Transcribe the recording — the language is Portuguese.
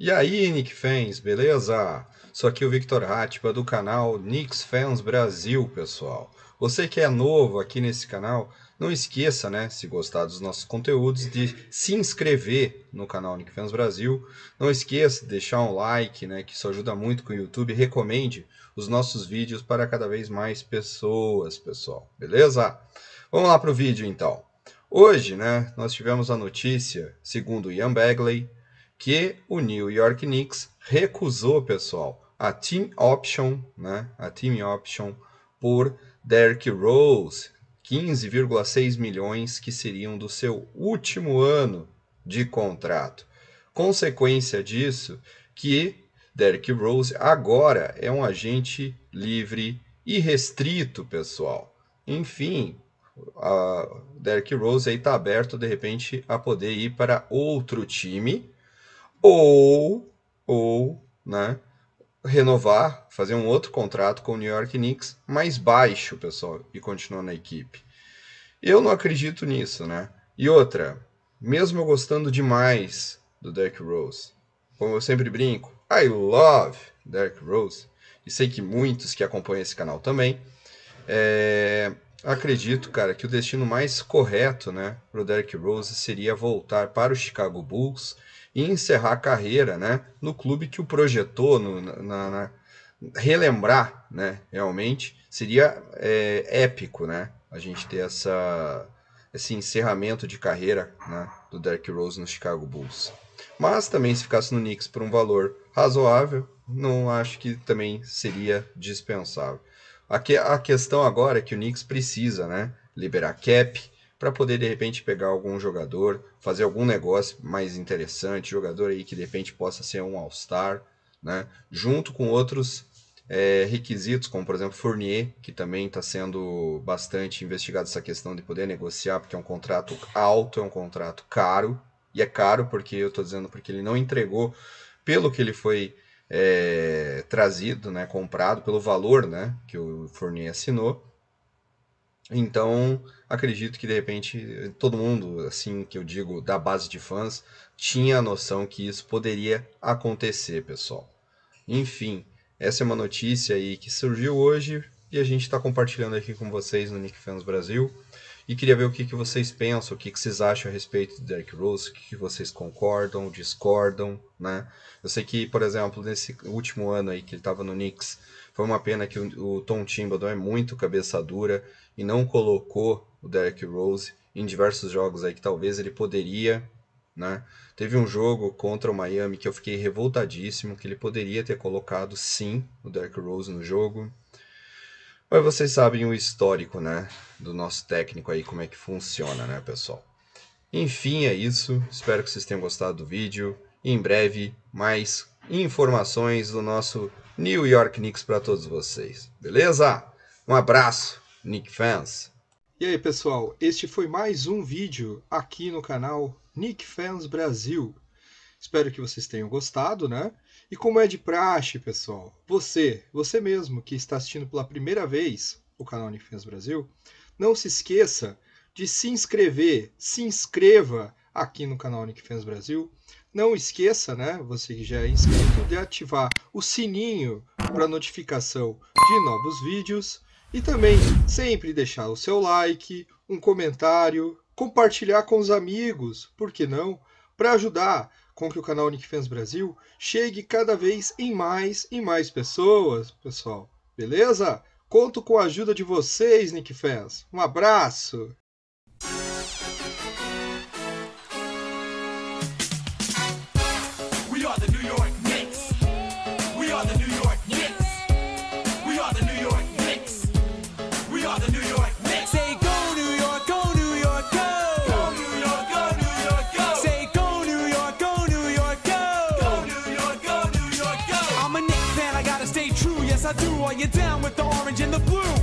E aí, Nick Fans, beleza? Sou aqui o Victor Hatpa do canal Knicks Fans Brasil, pessoal. Você que é novo aqui nesse canal, não esqueça, né, se gostar dos nossos conteúdos, de se inscrever no canal Nick Fans Brasil. Não esqueça de deixar um like, né, que isso ajuda muito com o YouTube. Recomende os nossos vídeos para cada vez mais pessoas, pessoal, beleza? Vamos lá para o vídeo, então. Hoje, né, nós tivemos a notícia, segundo Ian Bagley, que o New York Knicks recusou, pessoal, a team option, né? A team option por Derrick Rose, 15,6 milhões que seriam do seu último ano de contrato. Consequência disso, que Derrick Rose agora é um agente livre e restrito, pessoal. Enfim, a Derrick Rose aí está aberto de repente a poder ir para outro time ou, ou, né, renovar, fazer um outro contrato com o New York Knicks mais baixo, pessoal, e continuar na equipe. Eu não acredito nisso, né? E outra, mesmo eu gostando demais do Derrick Rose, como eu sempre brinco, I love Derrick Rose, e sei que muitos que acompanham esse canal também, é, acredito, cara, que o destino mais correto, né, pro Derrick Rose seria voltar para o Chicago Bulls e encerrar a carreira né, no clube que o projetou, no, na, na, relembrar né, realmente, seria é, épico né, a gente ter essa, esse encerramento de carreira né, do Derrick Rose no Chicago Bulls. Mas também se ficasse no Knicks por um valor razoável, não acho que também seria dispensável. a questão agora é que o Knicks precisa né, liberar cap, para poder de repente pegar algum jogador, fazer algum negócio mais interessante, jogador aí que de repente possa ser um All-Star, né? junto com outros é, requisitos, como por exemplo Fournier, que também está sendo bastante investigado essa questão de poder negociar, porque é um contrato alto, é um contrato caro, e é caro porque eu estou dizendo porque ele não entregou pelo que ele foi é, trazido, né, comprado, pelo valor né, que o Fournier assinou. Então, acredito que de repente todo mundo, assim que eu digo, da base de fãs, tinha a noção que isso poderia acontecer, pessoal. Enfim, essa é uma notícia aí que surgiu hoje e a gente está compartilhando aqui com vocês no Nick Fans Brasil. E queria ver o que, que vocês pensam, o que, que vocês acham a respeito do Derrick Rose, o que, que vocês concordam, discordam, né? Eu sei que, por exemplo, nesse último ano aí que ele estava no Knicks, foi uma pena que o, Tom Thibodeau é muito cabeça dura e não colocou o Derrick Rose em diversos jogos aí que talvez ele poderia, né? Teve um jogo contra o Miami que eu fiquei revoltadíssimo, que ele poderia ter colocado sim o Derrick Rose no jogo. Mas vocês sabem o histórico, né, do nosso técnico aí, como é que funciona, né, pessoal? Enfim, é isso. Espero que vocês tenham gostado do vídeo. Em breve, mais informações do nosso New York Knicks para todos vocês. Beleza? Um abraço, Nick Fans. E aí, pessoal, este foi mais um vídeo aqui no canal Nick Fans Brasil. Espero que vocês tenham gostado, né? E como é de praxe, pessoal, você, você mesmo que está assistindo pela primeira vez o canal Nick Fans Brasil, não se esqueça de se inscrever, se inscreva aqui no canal Nick Fans Brasil, não esqueça, né, você que já é inscrito, de ativar o sininho para notificação de novos vídeos e também sempre deixar o seu like, um comentário, compartilhar com os amigos, por que não? Para ajudar com que o canal Nickfans Brasil chegue cada vez em mais e mais pessoas, pessoal. Beleza? Conto com a ajuda de vocês, Nickfans. Um abraço! stay true, yes I do. Are you down with the orange and the blue?